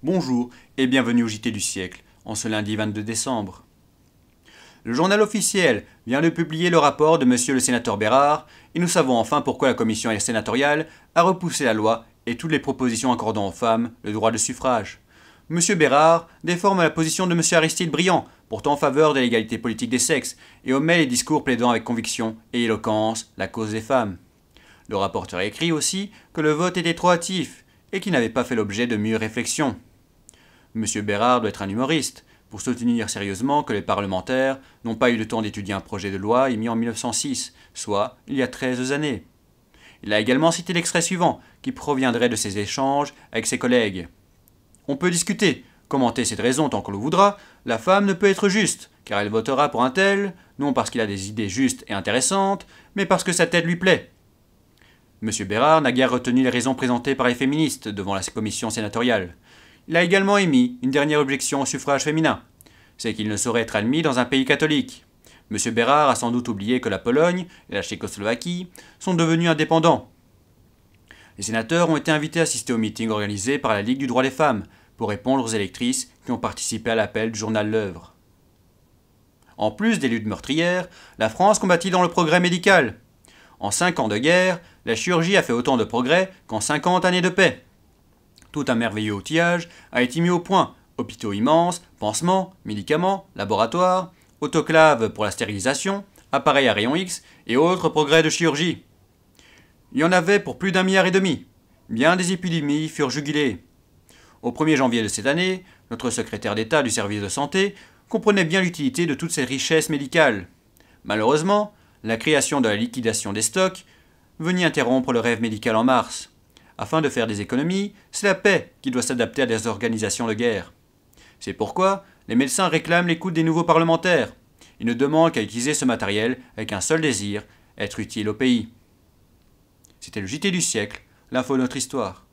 Bonjour et bienvenue au JT du siècle en ce lundi 22 décembre. Le journal officiel vient de publier le rapport de monsieur le sénateur Bérard, et nous savons enfin pourquoi la commission sénatoriale a repoussé la loi et toutes les propositions accordant aux femmes le droit de suffrage. Monsieur Bérard déforme la position de monsieur Aristide Briand, pourtant en faveur de l'égalité politique des sexes, et omet les discours plaidant avec conviction et éloquence la cause des femmes. Le rapporteur écrit aussi que le vote était trop hâtif et qu'il n'avait pas fait l'objet de mieux réflexions. Monsieur Bérard doit être un humoriste, pour soutenir sérieusement que les parlementaires n'ont pas eu le temps d'étudier un projet de loi émis en 1906, soit il y a 13 années. Il a également cité l'extrait suivant, qui proviendrait de ses échanges avec ses collègues. On peut discuter, commenter cette raison tant qu'on le voudra, la femme ne peut être juste, car elle votera pour un tel, non parce qu'il a des idées justes et intéressantes, mais parce que sa tête lui plaît. M. Bérard n'a guère retenu les raisons présentées par les féministes devant la commission sénatoriale. Il a également émis une dernière objection au suffrage féminin. C'est qu'il ne saurait être admis dans un pays catholique. M. Bérard a sans doute oublié que la Pologne et la Tchécoslovaquie sont devenus indépendants. Les sénateurs ont été invités à assister au meeting organisé par la Ligue du droit des femmes pour répondre aux électrices qui ont participé à l'appel du journal L'œuvre. En plus des luttes meurtrières, la France combattit dans le progrès médical. En cinq ans de guerre, la chirurgie a fait autant de progrès qu'en 50 années de paix. Tout un merveilleux outillage a été mis au point. Hôpitaux immenses, pansements, médicaments, laboratoires, autoclaves pour la stérilisation, appareils à rayons X et autres progrès de chirurgie. Il y en avait pour plus d'un milliard et demi. Bien des épidémies furent jugulées. Au 1er janvier de cette année, notre secrétaire d'État du service de santé comprenait bien l'utilité de toutes ces richesses médicales. Malheureusement, la création de la liquidation des stocks venait interrompre le rêve médical en mars afin de faire des économies, c'est la paix qui doit s'adapter à des organisations de guerre. C'est pourquoi les médecins réclament l'écoute des nouveaux parlementaires. Ils ne demandent qu'à utiliser ce matériel avec un seul désir, être utile au pays. C'était le JT du siècle, l'info de notre histoire.